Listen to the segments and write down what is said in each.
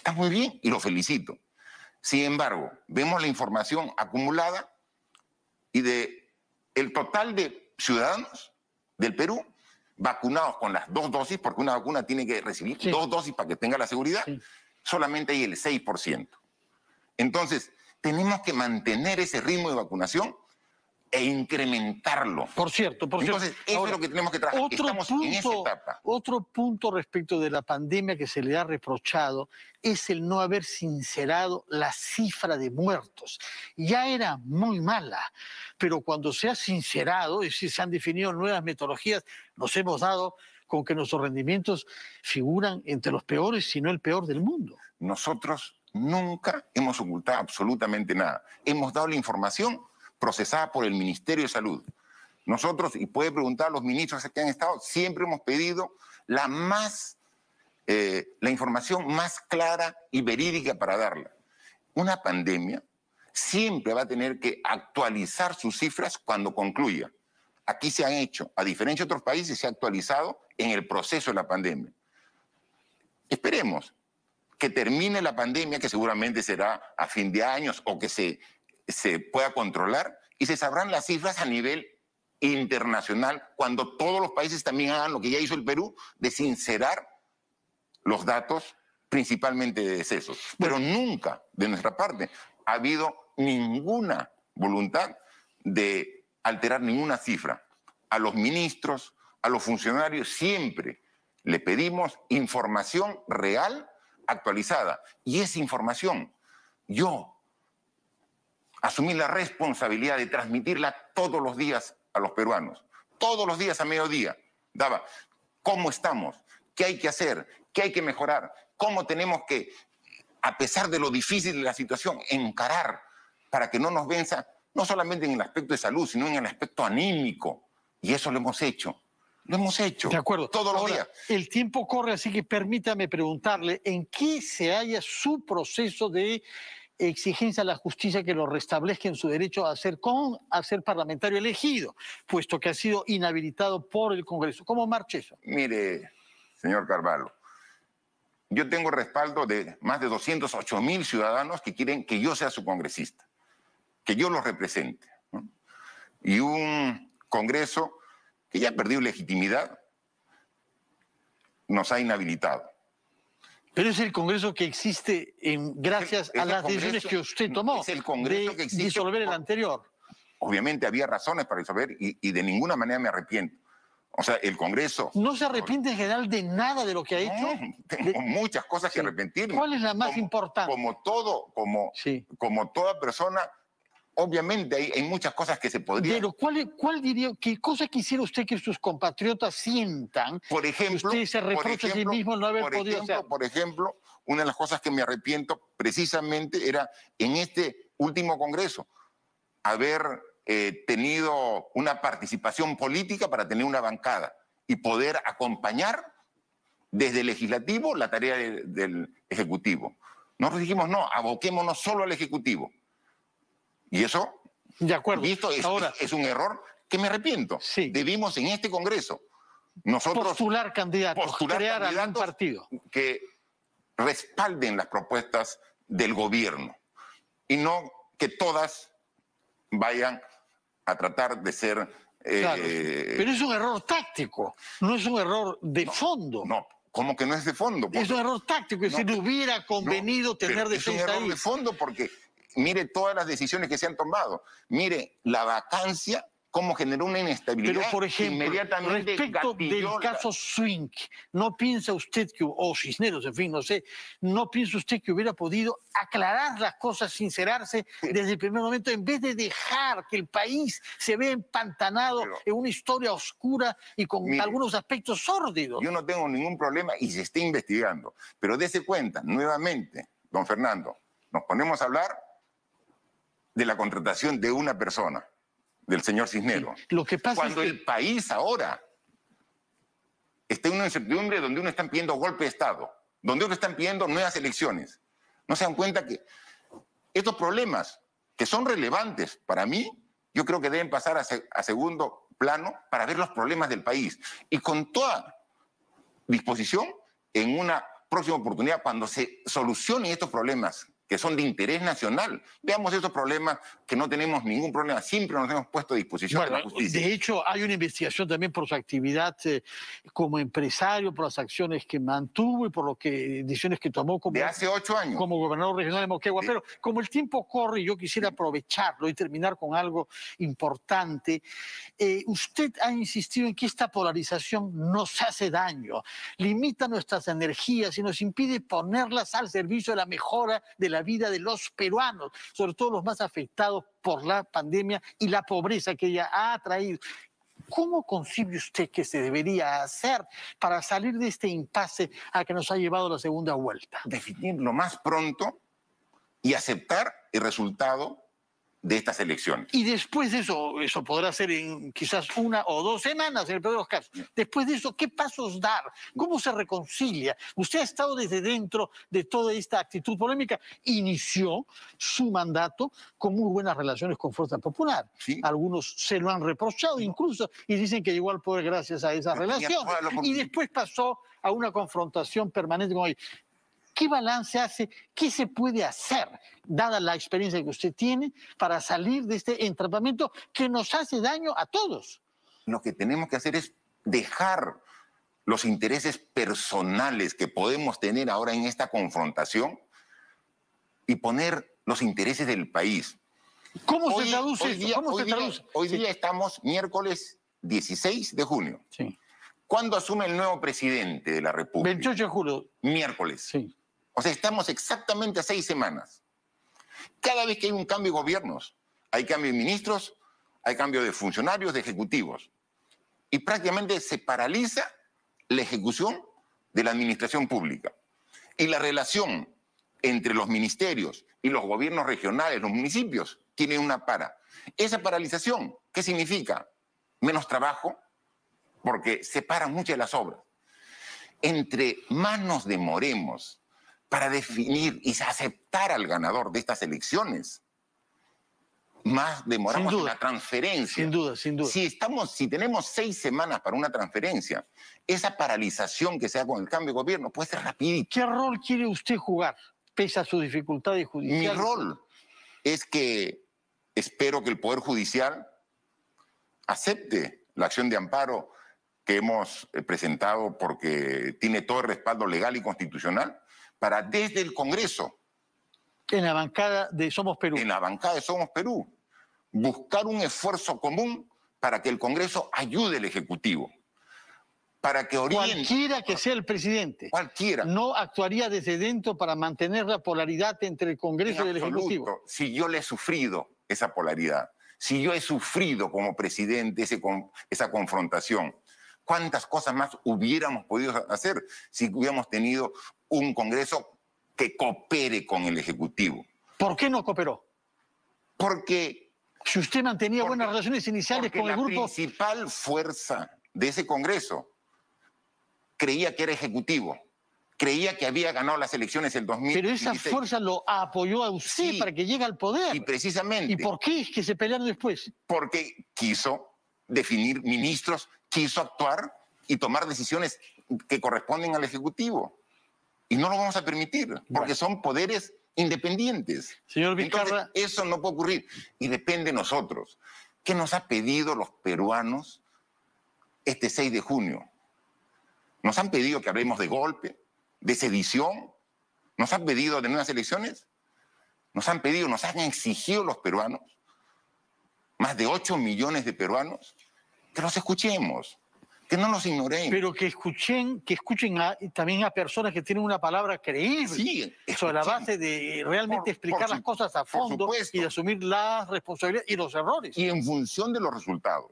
Está muy bien y lo felicito. Sin embargo, vemos la información acumulada y de el total de ciudadanos del Perú vacunados con las dos dosis, porque una vacuna tiene que recibir dos dosis para que tenga la seguridad, solamente hay el 6%. Entonces, tenemos que mantener ese ritmo de vacunación e incrementarlo. Por cierto, por Entonces, cierto. Entonces, eso es lo que tenemos que trabajar. Otro Estamos punto, en etapa. Otro punto respecto de la pandemia que se le ha reprochado es el no haber sincerado la cifra de muertos. Ya era muy mala, pero cuando se ha sincerado, y si se han definido nuevas metodologías, nos hemos dado con que nuestros rendimientos figuran entre los peores, si no el peor del mundo. Nosotros nunca hemos ocultado absolutamente nada. Hemos dado la información procesada por el Ministerio de Salud. Nosotros, y puede preguntar los ministros que han estado, siempre hemos pedido la más, eh, la información más clara y verídica para darla. Una pandemia siempre va a tener que actualizar sus cifras cuando concluya. Aquí se han hecho, a diferencia de otros países, se ha actualizado en el proceso de la pandemia. Esperemos que termine la pandemia, que seguramente será a fin de años o que se se pueda controlar y se sabrán las cifras a nivel internacional cuando todos los países también hagan lo que ya hizo el Perú de sincerar los datos principalmente de decesos. Pero nunca de nuestra parte ha habido ninguna voluntad de alterar ninguna cifra. A los ministros, a los funcionarios siempre le pedimos información real actualizada. Y esa información, yo asumir la responsabilidad de transmitirla todos los días a los peruanos, todos los días a mediodía. Daba, ¿cómo estamos? ¿Qué hay que hacer? ¿Qué hay que mejorar? ¿Cómo tenemos que, a pesar de lo difícil de la situación, encarar para que no nos venza, no solamente en el aspecto de salud, sino en el aspecto anímico? Y eso lo hemos hecho. Lo hemos hecho. De acuerdo. Todos los días. El tiempo corre, así que permítame preguntarle en qué se halla su proceso de exigencia a la justicia que lo restablezca en su derecho a ser, con, a ser parlamentario elegido, puesto que ha sido inhabilitado por el Congreso. ¿Cómo marcha eso? Mire, señor Carvalho, yo tengo respaldo de más de 208 mil ciudadanos que quieren que yo sea su congresista, que yo lo represente. Y un Congreso que ya ha perdido legitimidad nos ha inhabilitado. Pero es el Congreso que existe en, gracias a las decisiones que usted tomó. Es el Congreso que existe. Disolver el anterior. Obviamente había razones para disolver y, de ninguna manera me arrepiento. O sea, el Congreso. ¿No se arrepiente en general de nada de lo que ha hecho? tengo muchas cosas que arrepentirme. ¿Cuál es la más importante? Como todo, como, como toda persona obviamente hay, muchas cosas que se podrían. Pero ¿cuál, qué cosa quisiera usted que sus compatriotas sientan? Por ejemplo, ejemplo, una de las cosas que me arrepiento precisamente era en este último Congreso haber eh, tenido una participación política para tener una bancada y poder acompañar desde el legislativo la tarea del, del ejecutivo. Nosotros dijimos, no, aboquémonos solo al ejecutivo y eso, de acuerdo. Visto, es, un error que me arrepiento. Debimos en este Congreso nosotros postular candidatos, postular candidatos que respalden las propuestas del gobierno y no que todas vayan a tratar de ser. Eh, pero es un error táctico, no es un error de fondo. No, como que no es de fondo. es un error táctico, es no, decir, hubiera convenido tener de Es un error de fondo porque mire todas las decisiones que se han tomado, mire la vacancia cómo generó una inestabilidad. Pero, por ejemplo, respecto del caso Swink, ¿no piensa usted que, o Cisneros, en fin, no sé, ¿no piensa usted que hubiera podido aclarar las cosas, sincerarse desde el primer momento, en vez de dejar que el país se vea empantanado en una historia oscura y con algunos aspectos sórdidos? Yo no tengo ningún problema y se está investigando. Pero dése cuenta, nuevamente, don Fernando, nos ponemos a hablar de la contratación de una persona, del señor cisnero lo que pasa Cuando el país ahora está en una incertidumbre donde uno está pidiendo golpe de Estado, donde uno están pidiendo nuevas elecciones. No se dan cuenta que estos problemas que son relevantes para mí, yo creo que deben pasar a, a segundo plano para ver los problemas del país. Y con toda disposición, en una próxima oportunidad, cuando se solucionen estos problemas que son de interés nacional. Veamos esos problemas que no tenemos ningún problema, siempre nos hemos puesto a disposición de la justicia. De hecho, hay una investigación también por su actividad eh, como empresario, por las acciones que mantuvo y por las que, decisiones que tomó como, gobernador regional de Moquegua. Pero como el tiempo corre, yo quisiera aprovecharlo y terminar con algo importante. Eh, usted ha insistido en que esta polarización nos hace daño, limita nuestras energías y nos impide ponerlas al servicio de la mejora de la la vida de los peruanos, sobre todo los más afectados por la pandemia y la pobreza que ella ha traído. ¿Cómo concibe usted que se debería hacer para salir de este impasse a que nos ha llevado la segunda vuelta? definirlo lo más pronto y aceptar el resultado de esta elecciones. Y después de eso, eso podrá ser en quizás una o dos semanas, en el peor de los casos. Después de eso, ¿qué pasos dar? ¿Cómo se reconcilia? Usted ha estado desde dentro de toda esta actitud polémica. Inició su mandato con muy buenas relaciones con Fuerza Popular. Algunos se lo han reprochado incluso y dicen que llegó al poder gracias a esa relación. Y después pasó a una confrontación permanente con hoy. ¿Qué balance hace? ¿Qué se puede hacer, dada la experiencia que usted tiene, para salir de este entrapamiento que nos hace daño a todos? Lo que tenemos que hacer es dejar los intereses personales que podemos tener ahora en esta confrontación y poner los intereses del país. ¿Cómo se traduce? Hoy día, hoy día, estamos miércoles 16 de junio. ¿Cuándo asume el nuevo presidente de la República? 28 de julio. Miércoles. Sí. O sea, estamos exactamente a seis semanas. Cada vez que hay un cambio de gobiernos, hay cambio de ministros, hay cambio de funcionarios, de ejecutivos. Y prácticamente se paraliza la ejecución de la administración pública. Y la relación entre los ministerios y los gobiernos regionales, los municipios, tiene una para. Esa paralización, ¿qué significa? Menos trabajo, porque se paran muchas de las obras. Entre manos nos demoremos para definir y aceptar al ganador de estas elecciones. Más demoramos la transferencia. Sin duda, sin duda. Si, estamos, si tenemos seis semanas para una transferencia, esa paralización que se con el cambio de gobierno puede ser rápida. ¿Qué rol quiere usted jugar, pese a sus dificultades judiciales? Mi rol es que espero que el Poder Judicial acepte la acción de amparo que hemos eh, presentado porque tiene todo el respaldo legal y constitucional para desde el Congreso. En la bancada de Somos Perú. En la bancada de Somos Perú. Buscar un esfuerzo común para que el Congreso ayude al Ejecutivo. Para que Cualquiera que sea el presidente. Cualquiera. No actuaría desde dentro para mantener la polaridad entre el Congreso y el Ejecutivo. Si yo le he sufrido esa polaridad, si yo he sufrido como presidente esa confrontación, cuántas cosas más hubiéramos podido hacer si hubiéramos tenido un Congreso que coopere con el Ejecutivo. ¿Por qué no cooperó? Porque... Si usted mantenía buenas relaciones iniciales con el grupo... La principal fuerza de ese Congreso creía que era Ejecutivo creía que había ganado las elecciones el 2000. Pero esa fuerza lo apoyó a usted para que llegue al poder. Y precisamente. ¿Y por qué es que se pelearon después? Porque quiso definir ministros quiso actuar y tomar decisiones que corresponden al Ejecutivo. Y no lo vamos a permitir, porque son poderes independientes. Señor Vizcarra. eso no puede ocurrir. Y depende de nosotros. ¿Qué nos ha pedido los peruanos este 6 de junio? Nos han pedido que hablemos de golpe, de sedición. Nos han pedido tener nuevas elecciones. Nos han pedido, nos han exigido los peruanos, más de 8 millones de peruanos, que los escuchemos, que no los ignoremos. Pero que escuchen, que escuchen también a personas que tienen una palabra creíble sí, sobre la base de realmente explicar las cosas a fondo y de asumir las responsabilidades y los errores. Y en función de los resultados,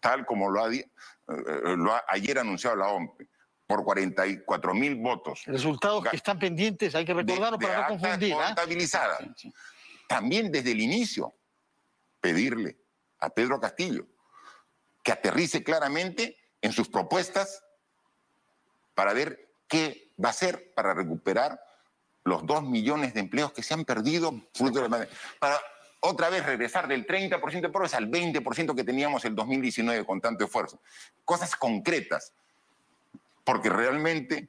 tal como lo ha, eh, lo ayer anunciado la OMP por 44 mil votos. Resultados que están pendientes, hay que recordarlo para no confundir. ¿ah? Contabilizadas. También desde el inicio, pedirle a Pedro Castillo que aterrice claramente en sus propuestas para ver qué va a hacer para recuperar los dos millones de empleos que se han perdido Para otra vez regresar del 30% de pobreza al 20% que teníamos el 2019 con tanto esfuerzo. Cosas concretas, porque realmente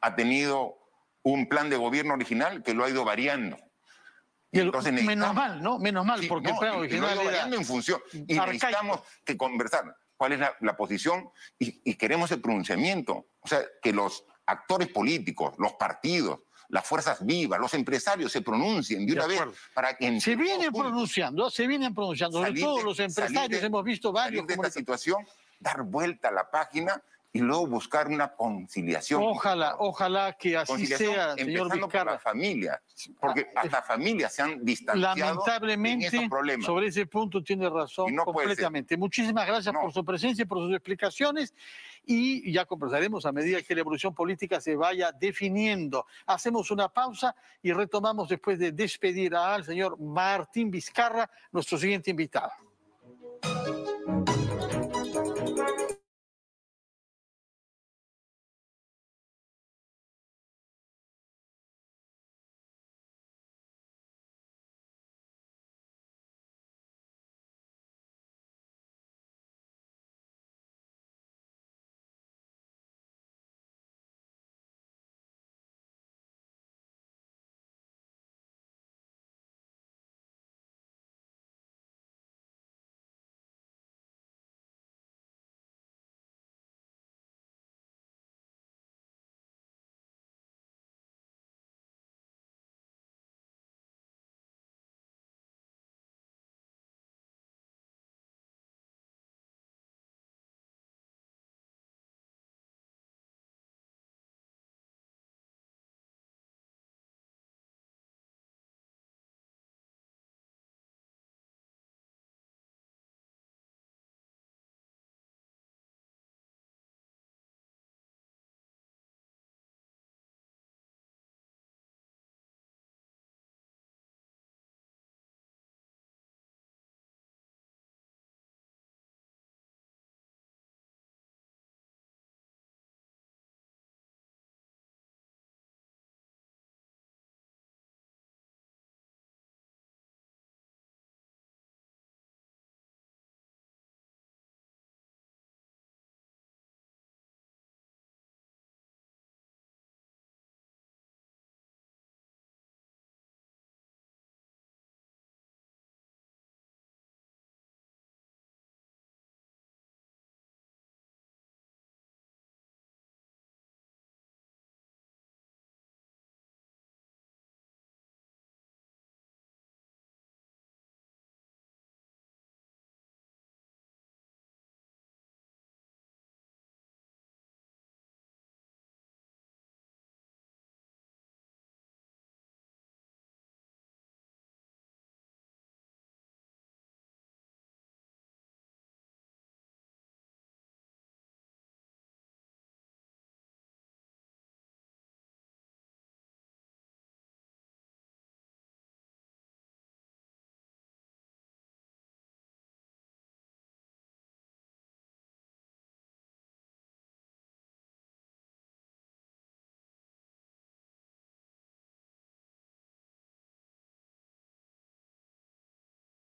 ha tenido un plan de gobierno original que lo ha ido variando menos mal, ¿no? Menos mal, porque no, en función. Y necesitamos que conversar cuál es la, posición y, queremos el pronunciamiento. O sea, que los actores políticos, los partidos, las fuerzas vivas, los empresarios se pronuncien de una vez para que... Se vienen pronunciando, ¿eh? se vienen pronunciando, sobre todo los empresarios, hemos visto varios... Salir de esta situación, dar vuelta a la página y luego buscar una conciliación. Ojalá, ojalá que así sea, señor empezando la familia, porque ah, hasta familia se han distanciado. Lamentablemente, sobre ese punto tiene razón completamente. Muchísimas gracias por su presencia y por sus explicaciones y ya conversaremos a medida que la evolución política se vaya definiendo. Hacemos una pausa y retomamos después de despedir al señor Martín Vizcarra, nuestro siguiente invitado.